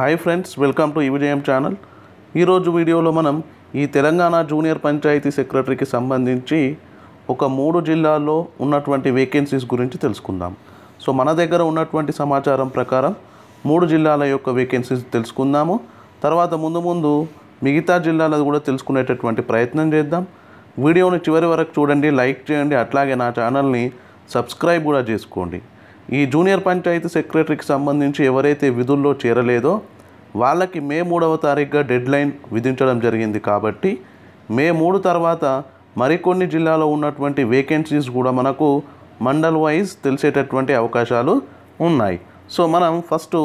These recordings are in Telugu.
హాయ్ ఫ్రెండ్స్ వెల్కమ్ టు ఈవిజయం ఛానల్ ఈరోజు వీడియోలో మనం ఈ తెలంగాణ జూనియర్ పంచాయతీ సెక్రటరీకి సంబంధించి ఒక మూడు జిల్లాల్లో ఉన్నటువంటి వేకెన్సీస్ గురించి తెలుసుకుందాం సో మన దగ్గర ఉన్నటువంటి సమాచారం ప్రకారం మూడు జిల్లాల యొక్క వేకెన్సీస్ తెలుసుకుందాము తర్వాత ముందు ముందు మిగతా జిల్లాలది కూడా తెలుసుకునేటటువంటి ప్రయత్నం చేద్దాం వీడియోని చివరి వరకు చూడండి లైక్ చేయండి అట్లాగే నా ఛానల్ని సబ్స్క్రైబ్ కూడా చేసుకోండి ఈ జూనియర్ పంచాయతీ సెక్రటరీకి సంబంధించి ఎవరైతే విధుల్లో చేరలేదో వాళ్ళకి మే మూడవ తారీఖుగా డెడ్లైన్ విధించడం జరిగింది కాబట్టి మే మూడు తర్వాత మరికొన్ని జిల్లాలో ఉన్నటువంటి వేకెన్సీస్ కూడా మనకు మండల్ వైజ్ తెలిసేటటువంటి అవకాశాలు ఉన్నాయి సో మనం ఫస్ట్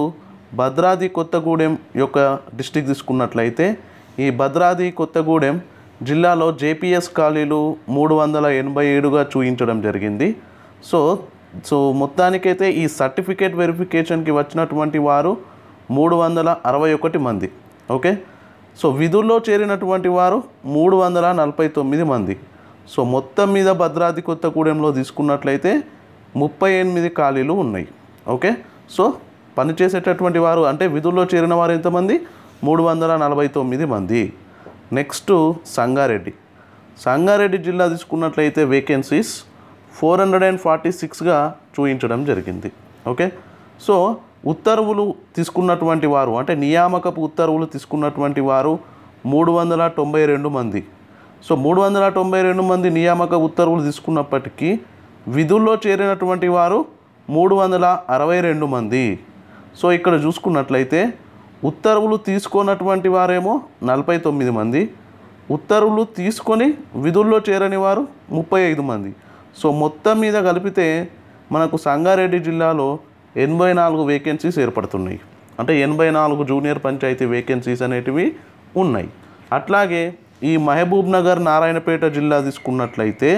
భద్రాది కొత్తగూడెం యొక్క డిస్టిక్ తీసుకున్నట్లయితే ఈ భద్రాది కొత్తగూడెం జిల్లాలో జేపీఎస్ ఖాళీలు మూడు వందల ఎనభై ఏడుగా చూయించడం జరిగింది సో సో మొత్తానికైతే ఈ సర్టిఫికేట్ వెరిఫికేషన్కి వచ్చినటువంటి వారు మూడు వందల అరవై ఒకటి మంది ఓకే సో విధుల్లో చేరినటువంటి వారు మూడు వందల నలభై తొమ్మిది మంది సో మొత్తం మీద కొత్త కూడెంలో తీసుకున్నట్లయితే ముప్పై ఎనిమిది ఖాళీలు ఉన్నాయి ఓకే సో పనిచేసేటటువంటి వారు అంటే విధుల్లో చేరిన వారు ఎంతమంది మూడు వందల నలభై తొమ్మిది మంది నెక్స్ట్ సంగారెడ్డి సంగారెడ్డి జిల్లా తీసుకున్నట్లయితే vacancies four hundred and forty సిక్స్గా చూపించడం జరిగింది ఓకే సో ఉత్తర్వులు తీసుకున్నటువంటి వారు అంటే నియామకపు ఉత్తర్వులు తీసుకున్నటువంటి వారు మూడు వందల తొంభై రెండు మంది సో మూడు వందల తొంభై రెండు మంది నియామక ఉత్తర్వులు తీసుకున్నప్పటికీ విధుల్లో చేరినటువంటి వారు మూడు వందల అరవై రెండు మంది సో ఇక్కడ చూసుకున్నట్లయితే ఉత్తర్వులు తీసుకున్నటువంటి వారేమో నలభై తొమ్మిది మంది ఉత్తర్వులు తీసుకొని విధుల్లో చేరని వారు ముప్పై ఐదు మంది సో మొత్తం మీద కలిపితే మనకు సంగారెడ్డి జిల్లాలో ఎనభై నాలుగు వేకెన్సీస్ ఏర్పడుతున్నాయి అంటే ఎనభై నాలుగు జూనియర్ పంచాయతీ వేకెన్సీస్ అనేటివి ఉన్నాయి అట్లాగే ఈ మహబూబ్ నగర్ నారాయణపేట జిల్లా తీసుకున్నట్లయితే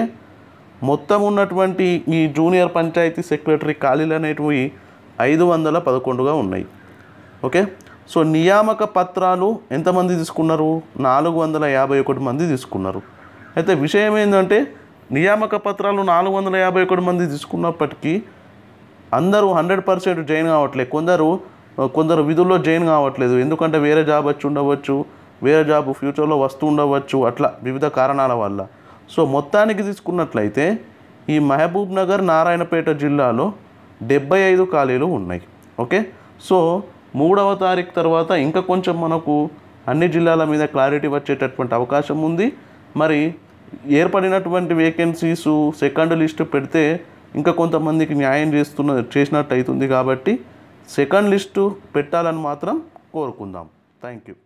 మొత్తం ఉన్నటువంటి ఈ జూనియర్ పంచాయతీ సెక్రటరీ ఖాళీలు అనేటివి ఐదు వందల పదకొండుగా ఉన్నాయి ఓకే సో నియామక పత్రాలు ఎంతమంది తీసుకున్నారు నాలుగు వందల యాభై ఒకటి మంది తీసుకున్నారు అయితే విషయం ఏంటంటే నియామక పత్రాలు నాలుగు వందల యాభై ఒకటి మంది తీసుకున్నప్పటికీ అందరూ హండ్రెడ్ పర్సెంట్ జాయిన్ కావట్లేదు కొందరు కొందరు విధుల్లో జాయిన్ కావట్లేదు ఎందుకంటే వేరే జాబ్ వచ్చి ఉండవచ్చు వేరే జాబ్ ఫ్యూచర్లో వస్తూ ఉండవచ్చు అట్లా వివిధ కారణాల వల్ల సో మొత్తానికి తీసుకున్నట్లయితే ఈ మహబూబ్ నగర్ నారాయణపేట జిల్లాలో డెబ్బై ఐదు ఖాళీలు ఉన్నాయి ఓకే సో మూడవ తారీఖు తర్వాత ఇంకా కొంచెం మనకు అన్ని జిల్లాల మీద క్లారిటీ వచ్చేటటువంటి అవకాశం ఉంది మరి ఏర్పడినటువంటి వేకెన్సీస్ సెకండ్ లిస్ట్ పెడితే ఇంకా కొంతమందికి న్యాయం చేస్తున్న చేసినట్టు అవుతుంది కాబట్టి సెకండ్ లిస్టు పెట్టాలని మాత్రం కోరుకుందాం థ్యాంక్ యూ